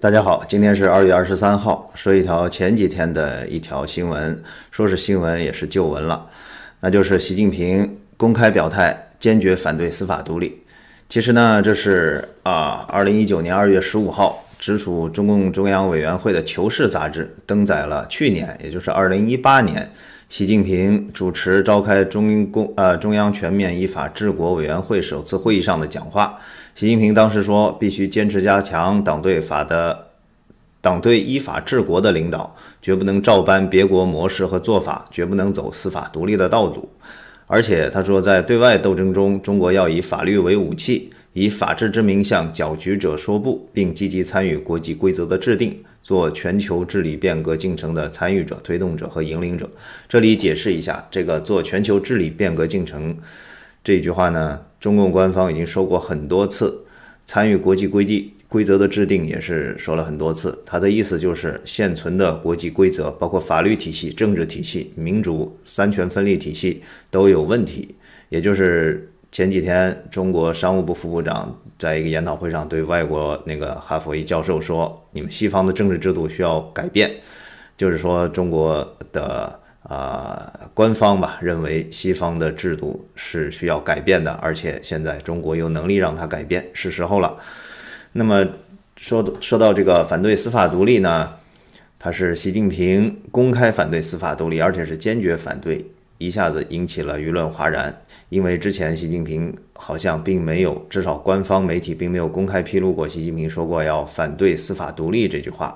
大家好，今天是二月二十三号。说一条前几天的一条新闻，说是新闻也是旧闻了，那就是习近平公开表态坚决反对司法独立。其实呢，这是啊，二零一九年二月十五号，直属中共中央委员会的《求是》杂志登载了去年，也就是二零一八年，习近平主持召开中共公呃中央全面依法治国委员会首次会议上的讲话。习近平当时说，必须坚持加强党对法的、党对依法治国的领导，绝不能照搬别国模式和做法，绝不能走司法独立的道路。而且他说，在对外斗争中，中国要以法律为武器，以法治之名向搅局者说不，并积极参与国际规则的制定，做全球治理变革进程的参与者、推动者和引领者。这里解释一下，这个做全球治理变革进程。这句话呢，中共官方已经说过很多次，参与国际规地规则的制定也是说了很多次。他的意思就是，现存的国际规则，包括法律体系、政治体系、民主三权分立体系都有问题。也就是前几天，中国商务部副部长在一个研讨会上对外国那个哈佛一教授说：“你们西方的政治制度需要改变。”就是说中国的。啊，官方吧认为西方的制度是需要改变的，而且现在中国有能力让它改变，是时候了。那么说说到这个反对司法独立呢，他是习近平公开反对司法独立，而且是坚决反对，一下子引起了舆论哗然。因为之前习近平好像并没有，至少官方媒体并没有公开披露过习近平说过要反对司法独立这句话。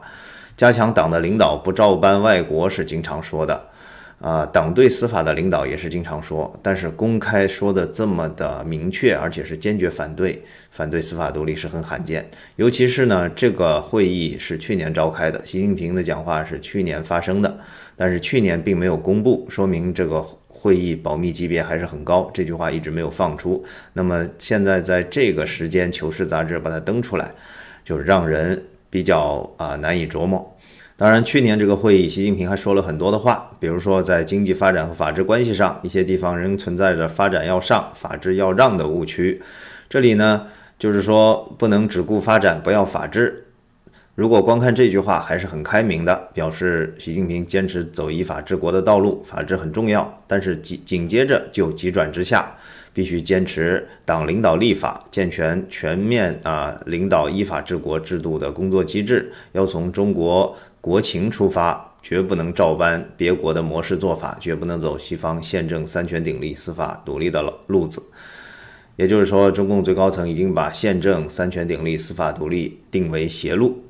加强党的领导不照搬外国是经常说的。啊，党对司法的领导也是经常说，但是公开说的这么的明确，而且是坚决反对，反对司法独立是很罕见。尤其是呢，这个会议是去年召开的，习近平的讲话是去年发生的，但是去年并没有公布，说明这个会议保密级别还是很高。这句话一直没有放出，那么现在在这个时间，《求是》杂志把它登出来，就让人比较啊难以琢磨。当然，去年这个会议，习近平还说了很多的话，比如说在经济发展和法治关系上，一些地方仍存在着“发展要上，法治要让”的误区。这里呢，就是说不能只顾发展，不要法治。如果光看这句话，还是很开明的，表示习近平坚持走依法治国的道路，法治很重要。但是紧紧接着就急转直下，必须坚持党领导立法，健全全面啊领导依法治国制度的工作机制，要从中国。国情出发，绝不能照搬别国的模式做法，绝不能走西方宪政三权鼎立、司法独立的老路子。也就是说，中共最高层已经把宪政三权鼎立、司法独立定为邪路。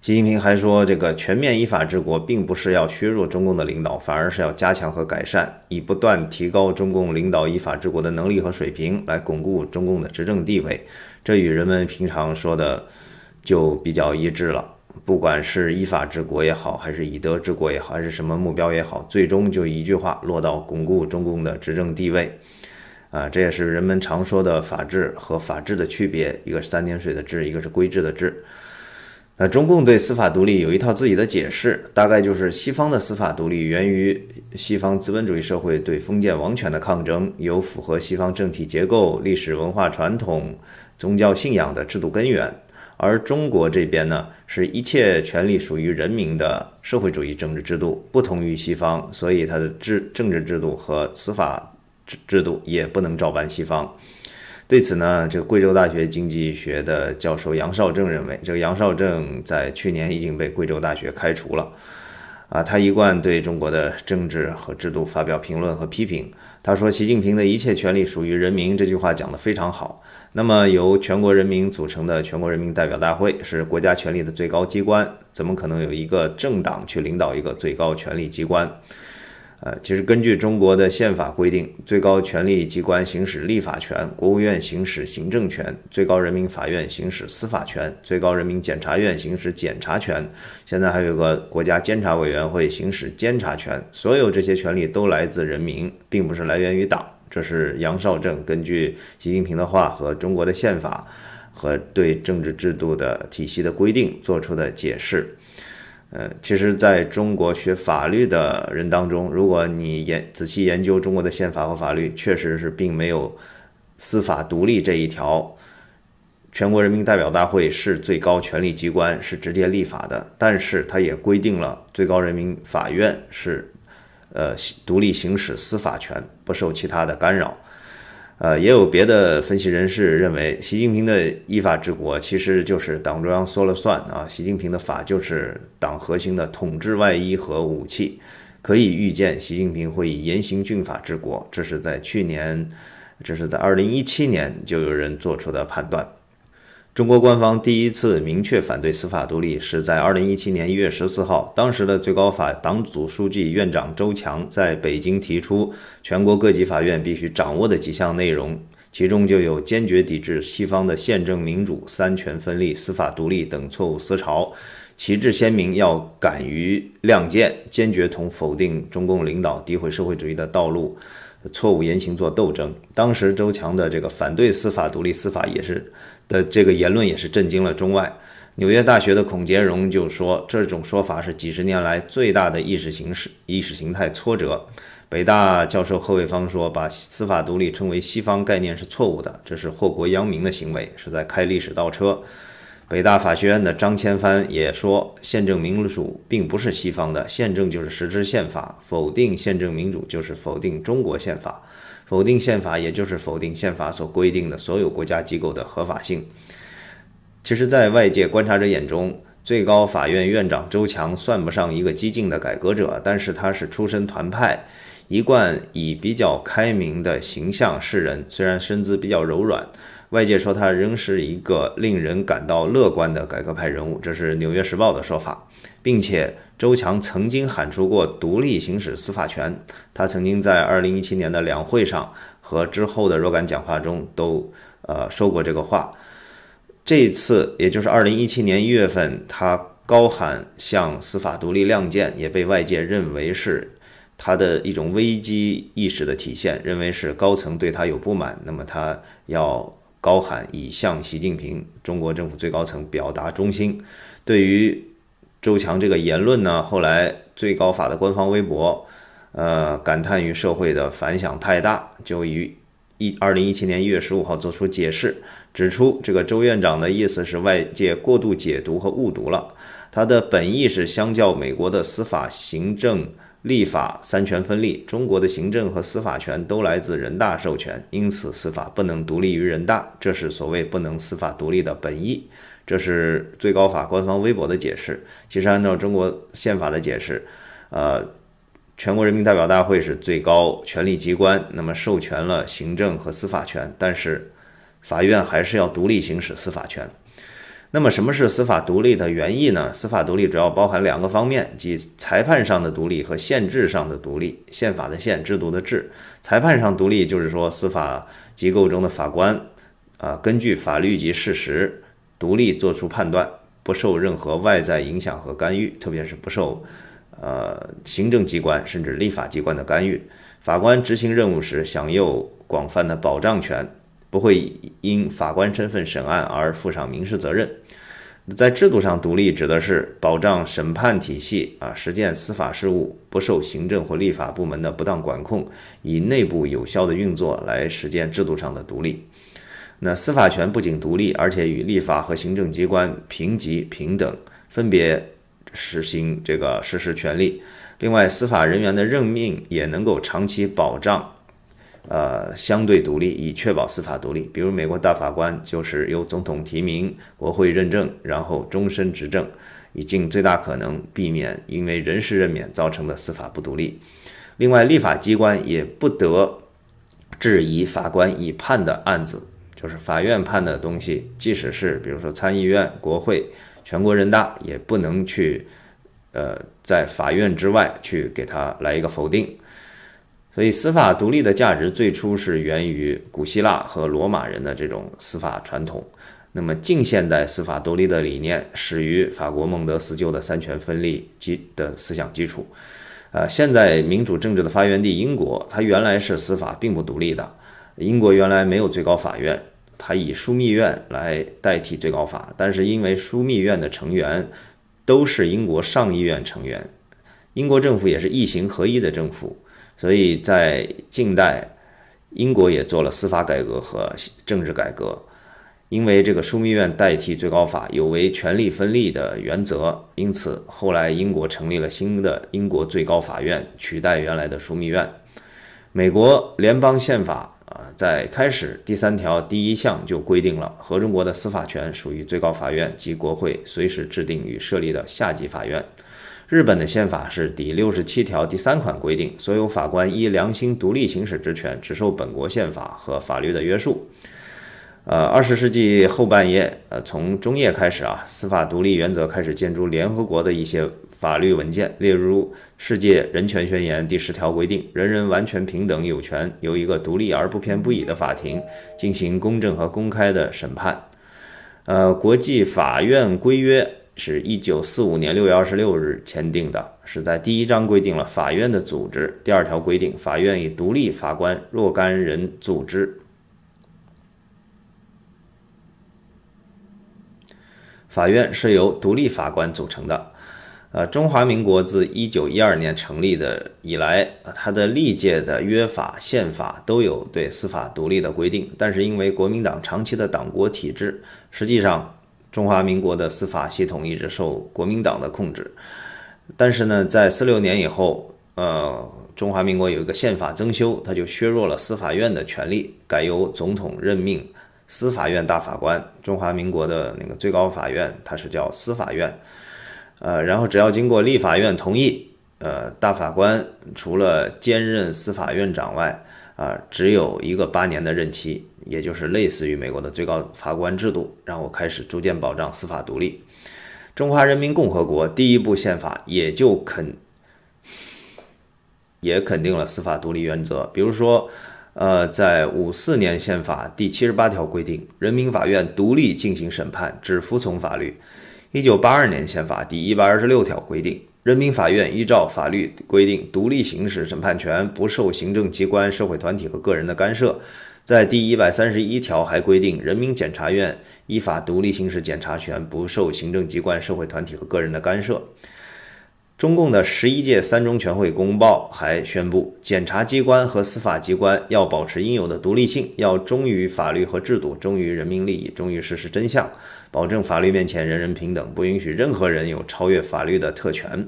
习近平还说，这个全面依法治国并不是要削弱中共的领导，反而是要加强和改善，以不断提高中共领导依法治国的能力和水平，来巩固中共的执政地位。这与人们平常说的就比较一致了。不管是依法治国也好，还是以德治国也好，还是什么目标也好，最终就一句话，落到巩固中共的执政地位。啊，这也是人们常说的法治和法治的区别，一个是三点水的治，一个是规制的治。那中共对司法独立有一套自己的解释，大概就是西方的司法独立源于西方资本主义社会对封建王权的抗争，有符合西方政体结构、历史文化传统、宗教信仰的制度根源。而中国这边呢，是一切权利属于人民的社会主义政治制度，不同于西方，所以它的制政治制度和司法制制度也不能照搬西方。对此呢，这个贵州大学经济学的教授杨绍政认为，这个杨绍政在去年已经被贵州大学开除了。啊，他一贯对中国的政治和制度发表评论和批评。他说：“习近平的一切权利属于人民。”这句话讲得非常好。那么，由全国人民组成的全国人民代表大会是国家权力的最高机关，怎么可能有一个政党去领导一个最高权力机关？呃，其实根据中国的宪法规定，最高权力机关行使立法权，国务院行使行政权，最高人民法院行使司法权，最高人民检察院行使检察权，现在还有个国家监察委员会行使监察权。所有这些权利都来自人民，并不是来源于党。这是杨少正根据习近平的话和中国的宪法和对政治制度的体系的规定做出的解释。呃，其实在中国学法律的人当中，如果你研仔细研究中国的宪法和法律，确实是并没有司法独立这一条。全国人民代表大会是最高权力机关，是直接立法的，但是它也规定了最高人民法院是，呃，独立行使司法权，不受其他的干扰。呃，也有别的分析人士认为，习近平的依法治国其实就是党中央说了算啊。习近平的法就是党核心的统治外衣和武器。可以预见，习近平会以严刑峻法治国，这是在去年，这是在二零一七年就有人做出的判断。中国官方第一次明确反对司法独立，是在二零一七年一月十四号。当时的最高法党组书记、院长周强在北京提出，全国各级法院必须掌握的几项内容，其中就有坚决抵制西方的宪政民主、三权分立、司法独立等错误思潮，旗帜鲜明，要敢于亮剑，坚决同否定中共领导、诋毁社会主义的道路、错误言行做斗争。当时，周强的这个反对司法独立、司法也是。的这个言论也是震惊了中外。纽约大学的孔杰荣就说：“这种说法是几十年来最大的意识形态、意识形态挫折。”北大教授贺卫方说：“把司法独立称为西方概念是错误的，这是祸国殃民的行为，是在开历史倒车。”北大法学院的张千帆也说：“宪政民主并不是西方的，宪政就是实施宪法，否定宪政民主就是否定中国宪法。”否定宪法，也就是否定宪法所规定的所有国家机构的合法性。其实，在外界观察者眼中，最高法院院长周强算不上一个激进的改革者，但是他是出身团派，一贯以比较开明的形象示人。虽然身姿比较柔软，外界说他仍是一个令人感到乐观的改革派人物，这是《纽约时报》的说法，并且。周强曾经喊出过独立行使司法权，他曾经在2017年的两会上和之后的若干讲话中都呃说过这个话。这次也就是2017年1月份，他高喊向司法独立亮剑，也被外界认为是他的一种危机意识的体现，认为是高层对他有不满，那么他要高喊以向习近平、中国政府最高层表达忠心，对于。周强这个言论呢，后来最高法的官方微博，呃，感叹于社会的反响太大，就于一二零一七年一月十五号做出解释，指出这个周院长的意思是外界过度解读和误读了，他的本意是相较美国的司法、行政、立法三权分立，中国的行政和司法权都来自人大授权，因此司法不能独立于人大，这是所谓不能司法独立的本意。这是最高法官方微博的解释。其实按照中国宪法的解释，呃，全国人民代表大会是最高权力机关，那么授权了行政和司法权，但是法院还是要独立行使司法权。那么什么是司法独立的原意呢？司法独立主要包含两个方面，即裁判上的独立和限制上的独立。宪法的“宪”制度的“制”，裁判上独立就是说司法机构中的法官啊，根据法律及事实。独立做出判断，不受任何外在影响和干预，特别是不受呃行政机关甚至立法机关的干预。法官执行任务时享有广泛的保障权，不会因法官身份审案而负上民事责任。在制度上独立指的是保障审判体系啊，实践司法事务不受行政或立法部门的不当管控，以内部有效的运作来实践制度上的独立。那司法权不仅独立，而且与立法和行政机关平级平等，分别实行这个实施权利。另外，司法人员的任命也能够长期保障，呃，相对独立，以确保司法独立。比如，美国大法官就是由总统提名、国会认证，然后终身执政，以尽最大可能避免因为人事任免造成的司法不独立。另外，立法机关也不得质疑法官已判的案子。就是法院判的东西，即使是比如说参议院、国会、全国人大，也不能去，呃，在法院之外去给他来一个否定。所以，司法独立的价值最初是源于古希腊和罗马人的这种司法传统。那么，近现代司法独立的理念始于法国孟德斯鸠的三权分立基的思想基础。呃，现在民主政治的发源地英国，它原来是司法并不独立的，英国原来没有最高法院。他以枢密院来代替最高法，但是因为枢密院的成员都是英国上议院成员，英国政府也是一行合一的政府，所以在近代英国也做了司法改革和政治改革。因为这个枢密院代替最高法有违权力分立的原则，因此后来英国成立了新的英国最高法院，取代原来的枢密院。美国联邦宪法。啊，在开始第三条第一项就规定了，合中国的司法权属于最高法院及国会随时制定与设立的下级法院。日本的宪法是第六十七条第三款规定，所有法官依良心独立行使职权，只受本国宪法和法律的约束。呃，二十世纪后半叶，呃，从中叶开始啊，司法独立原则开始建筑联合国的一些法律文件，例如。世界人权宣言第十条规定，人人完全平等，有权由一个独立而不偏不倚的法庭进行公正和公开的审判。呃，国际法院规约是一九四五年六月二十六日签订的，是在第一章规定了法院的组织，第二条规定法院以独立法官若干人组织，法院是由独立法官组成的。呃，中华民国自一九一二年成立的以来，它的历届的约法、宪法都有对司法独立的规定，但是因为国民党长期的党国体制，实际上中华民国的司法系统一直受国民党的控制。但是呢，在四六年以后，呃，中华民国有一个宪法增修，它就削弱了司法院的权利，改由总统任命司法院大法官。中华民国的那个最高法院，它是叫司法院。呃，然后只要经过立法院同意，呃，大法官除了兼任司法院长外，啊，只有一个八年的任期，也就是类似于美国的最高法官制度，然后开始逐渐保障司法独立。中华人民共和国第一部宪法也就肯也肯定了司法独立原则，比如说，呃，在五四年宪法第七十八条规定，人民法院独立进行审判，只服从法律。一九八二年宪法第一百二十六条规定，人民法院依照法律规定独立行使审判权，不受行政机关、社会团体和个人的干涉。在第一百三十一条还规定，人民检察院依法独立行使检察权，不受行政机关、社会团体和个人的干涉。中共的十一届三中全会公报还宣布，检察机关和司法机关要保持应有的独立性，要忠于法律和制度，忠于人民利益，忠于事实真相，保证法律面前人人平等，不允许任何人有超越法律的特权。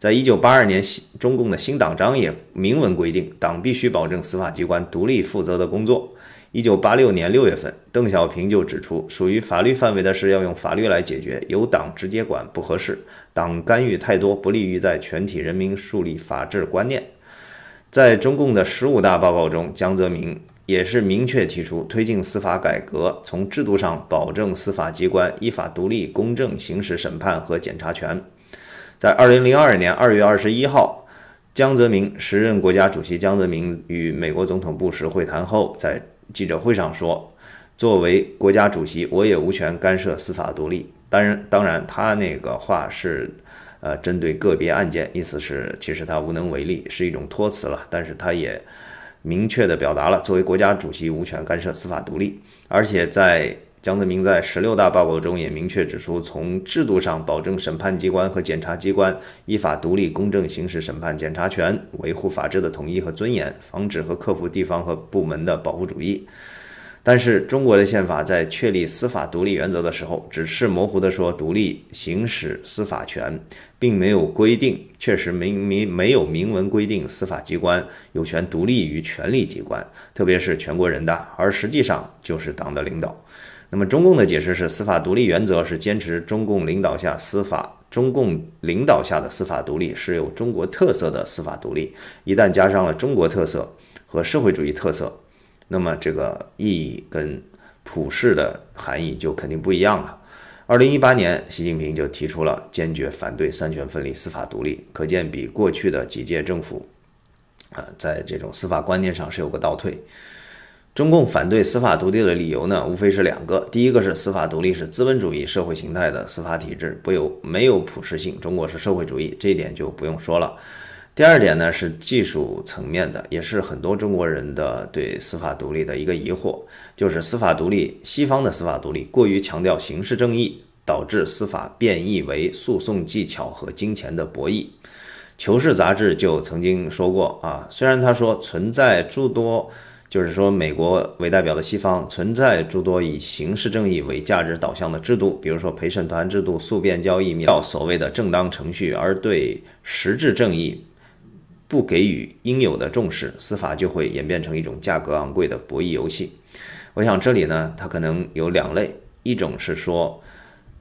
在一九八二年，中共的新党章也明文规定，党必须保证司法机关独立负责的工作。一九八六年六月份，邓小平就指出，属于法律范围的事要用法律来解决，由党直接管不合适，党干预太多不利于在全体人民树立法治观念。在中共的十五大报告中，江泽民也是明确提出推进司法改革，从制度上保证司法机关依法独立、公正行使审判和检察权。在二零零二年二月二十一号，江泽民时任国家主席江泽民与美国总统布什会谈后，在记者会上说，作为国家主席，我也无权干涉司法独立。当然，当然，他那个话是，呃，针对个别案件，意思是其实他无能为力，是一种托词了。但是他也明确的表达了，作为国家主席无权干涉司法独立，而且在。江泽民在十六大报告中也明确指出，从制度上保证审判机关和检察机关依法独立、公正行使审判、检察权，维护法治的统一和尊严，防止和克服地方和部门的保护主义。但是，中国的宪法在确立司法独立原则的时候，只是模糊地说独立行使司法权，并没有规定，确实明明没有明文规定司法机关有权独立于权力机关，特别是全国人大，而实际上就是党的领导。那么中共的解释是，司法独立原则是坚持中共领导下司法，中共领导下的司法独立是有中国特色的司法独立。一旦加上了中国特色和社会主义特色，那么这个意义跟普世的含义就肯定不一样了。二零一八年，习近平就提出了坚决反对三权分立、司法独立，可见比过去的几届政府，啊，在这种司法观念上是有个倒退。中共反对司法独立的理由呢，无非是两个。第一个是司法独立是资本主义社会形态的司法体制，不有没有普适性。中国是社会主义，这一点就不用说了。第二点呢，是技术层面的，也是很多中国人的对司法独立的一个疑惑，就是司法独立，西方的司法独立过于强调形式正义，导致司法变异为诉讼技巧和金钱的博弈。《求是》杂志就曾经说过啊，虽然他说存在诸多。就是说，美国为代表的西方存在诸多以刑事正义为价值导向的制度，比如说陪审团制度、诉辩交易、到所谓的正当程序，而对实质正义不给予应有的重视，司法就会演变成一种价格昂贵的博弈游戏。我想这里呢，它可能有两类，一种是说，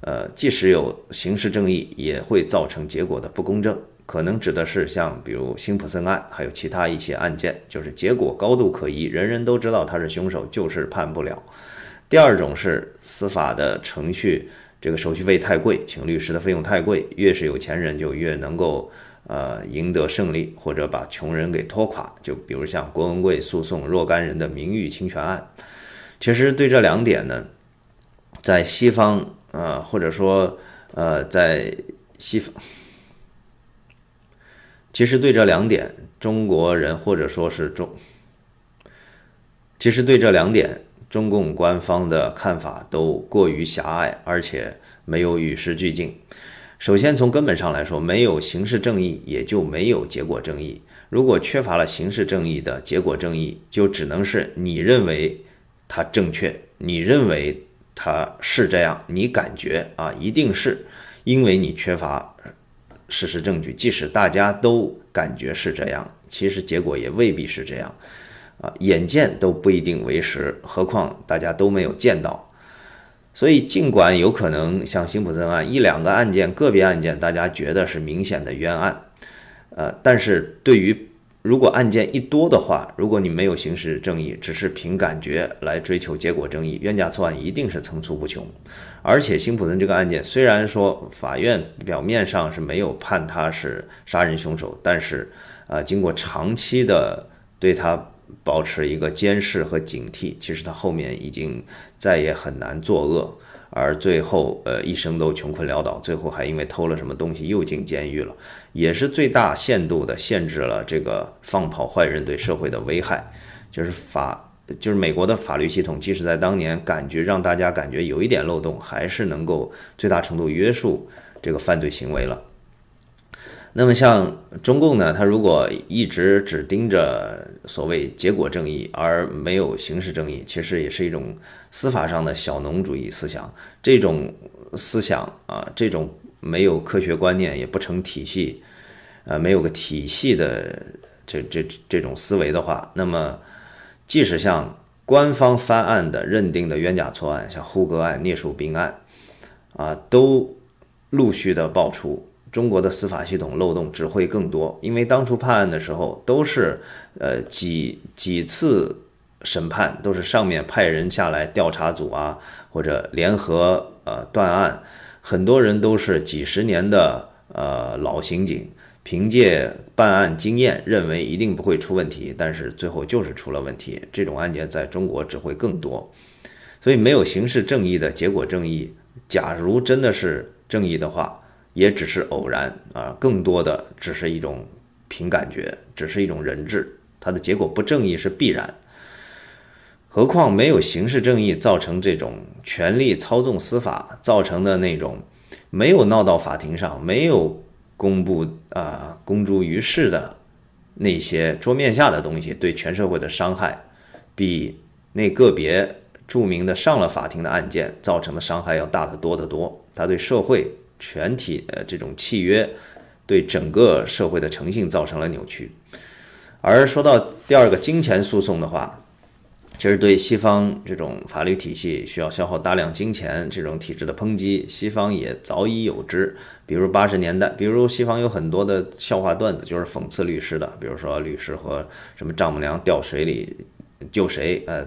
呃，即使有刑事正义，也会造成结果的不公正。可能指的是像比如辛普森案，还有其他一些案件，就是结果高度可疑，人人都知道他是凶手，就是判不了。第二种是司法的程序，这个手续费太贵，请律师的费用太贵，越是有钱人就越能够呃赢得胜利，或者把穷人给拖垮。就比如像郭文贵诉讼若干人的名誉侵权案，其实对这两点呢，在西方啊，或者说呃，在西方。其实对这两点，中国人或者说是中，其实对这两点，中共官方的看法都过于狭隘，而且没有与时俱进。首先，从根本上来说，没有形式正义，也就没有结果正义。如果缺乏了形式正义的结果正义，就只能是你认为它正确，你认为它是这样，你感觉啊，一定是，因为你缺乏。事实证据，即使大家都感觉是这样，其实结果也未必是这样，啊，眼见都不一定为实，何况大家都没有见到。所以，尽管有可能像辛普森案一两个案件、个别案件，大家觉得是明显的冤案，呃，但是对于如果案件一多的话，如果你没有刑事正义，只是凭感觉来追求结果正义，冤假错案一定是层出不穷。而且辛普森这个案件，虽然说法院表面上是没有判他是杀人凶手，但是，呃，经过长期的对他保持一个监视和警惕，其实他后面已经再也很难作恶，而最后，呃，一生都穷困潦倒，最后还因为偷了什么东西又进监狱了，也是最大限度的限制了这个放跑坏人对社会的危害，就是法。就是美国的法律系统，即使在当年，感觉让大家感觉有一点漏洞，还是能够最大程度约束这个犯罪行为了。那么，像中共呢，他如果一直只盯着所谓结果正义，而没有形事正义，其实也是一种司法上的小农主义思想。这种思想啊，这种没有科学观念，也不成体系，呃，没有个体系的这这这种思维的话，那么。即使像官方翻案的认定的冤假错案，像呼格案、聂树斌案，啊，都陆续的爆出，中国的司法系统漏洞只会更多。因为当初判案的时候，都是呃几几次审判，都是上面派人下来调查组啊，或者联合呃断案，很多人都是几十年的呃老刑警。凭借办案经验，认为一定不会出问题，但是最后就是出了问题。这种案件在中国只会更多，所以没有刑事正义的结果正义。假如真的是正义的话，也只是偶然啊，更多的只是一种凭感觉，只是一种人质。它的结果不正义是必然。何况没有刑事正义，造成这种权力操纵司法造成的那种没有闹到法庭上，没有。公布啊，公诸于世的那些桌面下的东西，对全社会的伤害，比那个别著名的上了法庭的案件造成的伤害要大得多得多。它对社会全体的这种契约，对整个社会的诚信造成了扭曲。而说到第二个金钱诉讼的话。其实对西方这种法律体系需要消耗大量金钱这种体制的抨击，西方也早已有之。比如八十年代，比如西方有很多的笑话段子，就是讽刺律师的。比如说律师和什么丈母娘掉水里救谁？呃，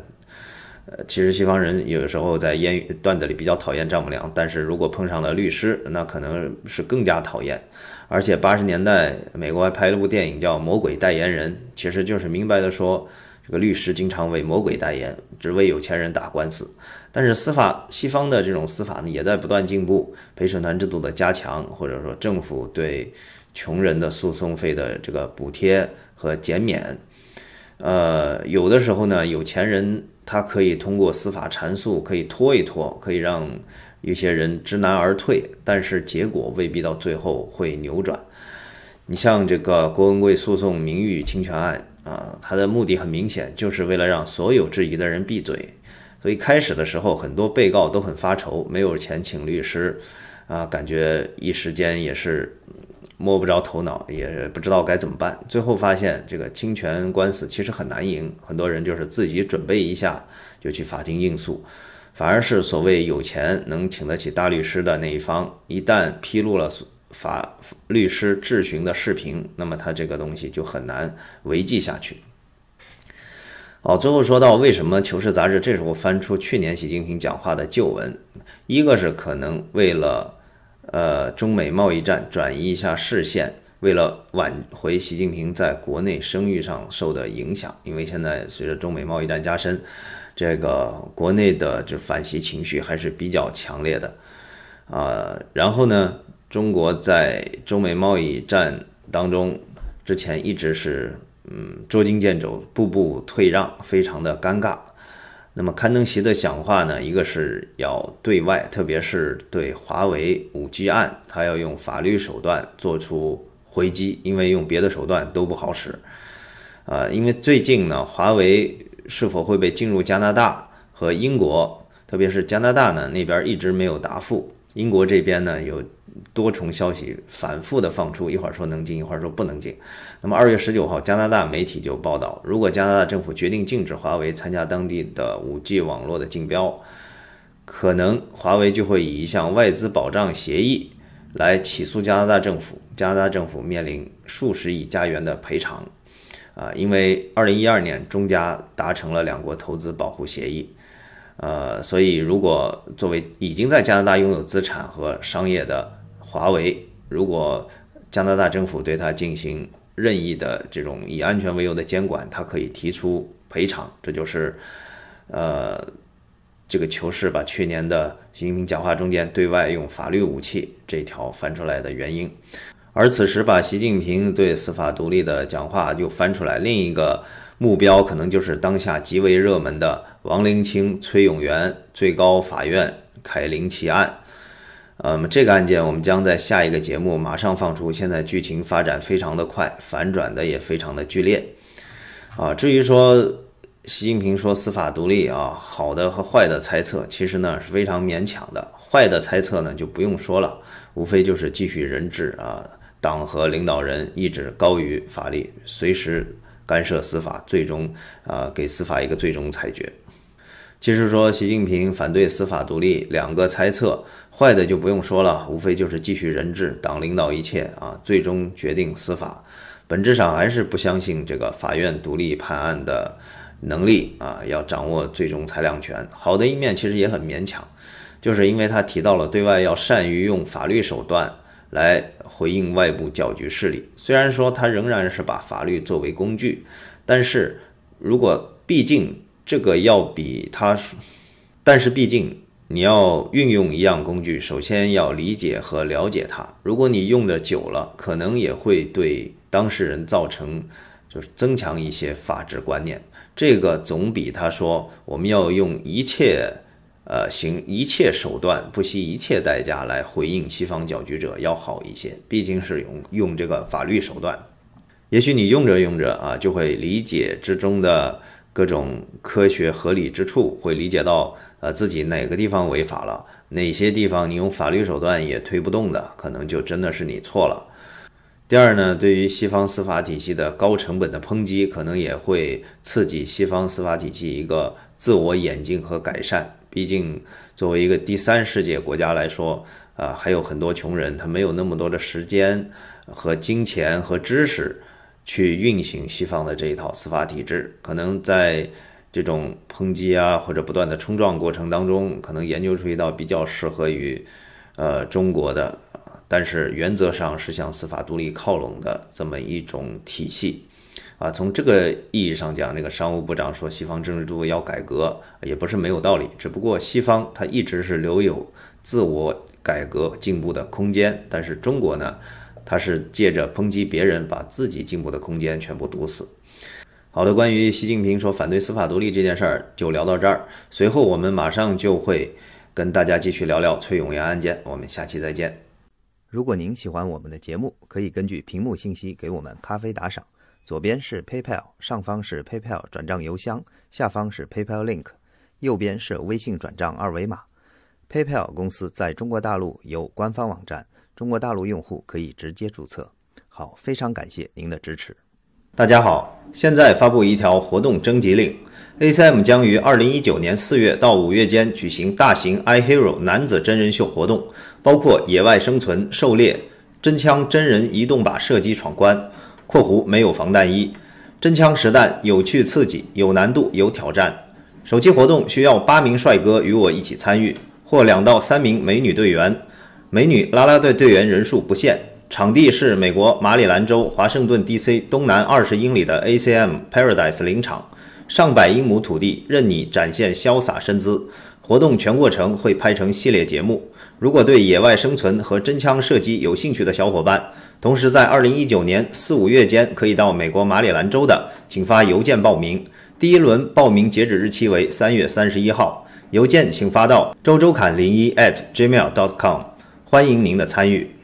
呃，其实西方人有时候在烟段子里比较讨厌丈母娘，但是如果碰上了律师，那可能是更加讨厌。而且八十年代美国还拍了部电影叫《魔鬼代言人》，其实就是明白的说。这个律师经常为魔鬼代言，只为有钱人打官司。但是司法西方的这种司法呢，也在不断进步，陪审团制度的加强，或者说政府对穷人的诉讼费的这个补贴和减免。呃，有的时候呢，有钱人他可以通过司法缠诉，可以拖一拖，可以让一些人知难而退。但是结果未必到最后会扭转。你像这个郭文贵诉讼名誉侵权案。啊，他的目的很明显，就是为了让所有质疑的人闭嘴。所以开始的时候，很多被告都很发愁，没有钱请律师，啊，感觉一时间也是摸不着头脑，也不知道该怎么办。最后发现，这个侵权官司其实很难赢，很多人就是自己准备一下就去法庭应诉，反而是所谓有钱能请得起大律师的那一方，一旦披露了法律师质询的视频，那么他这个东西就很难维系下去。好，最后说到为什么《求是》杂志这时候翻出去年习近平讲话的旧文？一个是可能为了呃中美贸易战转移一下视线，为了挽回习近平在国内声誉上受的影响。因为现在随着中美贸易战加深，这个国内的这反习情绪还是比较强烈的啊。然后呢？中国在中美贸易战当中，之前一直是嗯捉襟见肘，步步退让，非常的尴尬。那么，刊登席的讲话呢，一个是要对外，特别是对华为五 G 案，他要用法律手段做出回击，因为用别的手段都不好使。啊，因为最近呢，华为是否会被进入加拿大和英国，特别是加拿大呢那边一直没有答复，英国这边呢有。多重消息反复的放出，一会儿说能进，一会儿说不能进。那么二月十九号，加拿大媒体就报道，如果加拿大政府决定禁止华为参加当地的五 G 网络的竞标，可能华为就会以一项外资保障协议来起诉加拿大政府，加拿大政府面临数十亿加元的赔偿。啊，因为二零一二年中加达成了两国投资保护协议，呃，所以如果作为已经在加拿大拥有资产和商业的，华为如果加拿大政府对他进行任意的这种以安全为由的监管，他可以提出赔偿，这就是呃这个求是把去年的习近平讲话中间对外用法律武器这条翻出来的原因。而此时把习近平对司法独立的讲话又翻出来，另一个目标可能就是当下极为热门的王林清、崔永元、最高法院凯林奇案。呃，那么这个案件，我们将在下一个节目马上放出。现在剧情发展非常的快，反转的也非常的剧烈。啊，至于说习近平说司法独立啊，好的和坏的猜测，其实呢是非常勉强的。坏的猜测呢就不用说了，无非就是继续人治啊，党和领导人意志高于法律，随时干涉司法，最终啊给司法一个最终裁决。其实说习近平反对司法独立，两个猜测，坏的就不用说了，无非就是继续人治，党领导一切啊，最终决定司法，本质上还是不相信这个法院独立判案的能力啊，要掌握最终裁量权。好的一面其实也很勉强，就是因为他提到了对外要善于用法律手段来回应外部搅局势力，虽然说他仍然是把法律作为工具，但是如果毕竟。这个要比他说，但是毕竟你要运用一样工具，首先要理解和了解它。如果你用的久了，可能也会对当事人造成，就是增强一些法治观念。这个总比他说我们要用一切，呃，行一切手段，不惜一切代价来回应西方搅局者要好一些。毕竟是用用这个法律手段，也许你用着用着啊，就会理解之中的。各种科学合理之处，会理解到，呃，自己哪个地方违法了，哪些地方你用法律手段也推不动的，可能就真的是你错了。第二呢，对于西方司法体系的高成本的抨击，可能也会刺激西方司法体系一个自我演进和改善。毕竟作为一个第三世界国家来说，啊，还有很多穷人，他没有那么多的时间和金钱和知识。去运行西方的这一套司法体制，可能在这种抨击啊或者不断的冲撞过程当中，可能研究出一道比较适合于，呃中国的，但是原则上是向司法独立靠拢的这么一种体系，啊，从这个意义上讲，那个商务部长说西方政治制度要改革也不是没有道理，只不过西方它一直是留有自我改革进步的空间，但是中国呢？他是借着抨击别人，把自己进步的空间全部堵死。好的，关于习近平说反对司法独立这件事儿，就聊到这儿。随后我们马上就会跟大家继续聊聊崔永元案件。我们下期再见。如果您喜欢我们的节目，可以根据屏幕信息给我们咖啡打赏。左边是 PayPal，上方是 PayPal 转账邮箱，下方是 PayPal Link，右边是微信转账二维码。PayPal 公司在中国大陆有官方网站。中国大陆用户可以直接注册。好，非常感谢您的支持。大家好，现在发布一条活动征集令。ACM 将于二零一九年四月到五月间举行大型《i Hero》男子真人秀活动，包括野外生存、狩猎、真枪真人移动靶射击闯关（括弧没有防弹衣，真枪实弹，有趣刺激，有难度，有挑战）。首期活动需要八名帅哥与我一起参与，或两到三名美女队员。美女拉拉队队员人数不限，场地是美国马里兰州华盛顿 D.C. 东南二十英里的 A.C.M. Paradise 林场，上百英亩土地任你展现潇洒身姿。活动全过程会拍成系列节目。如果对野外生存和真枪射击有兴趣的小伙伴，同时在二零一九年四五月间可以到美国马里兰州的，请发邮件报名。第一轮报名截止日期为三月三十一号，邮件请发到周周侃零一 a n 0 1 g m a i l c o m 欢迎您的参与。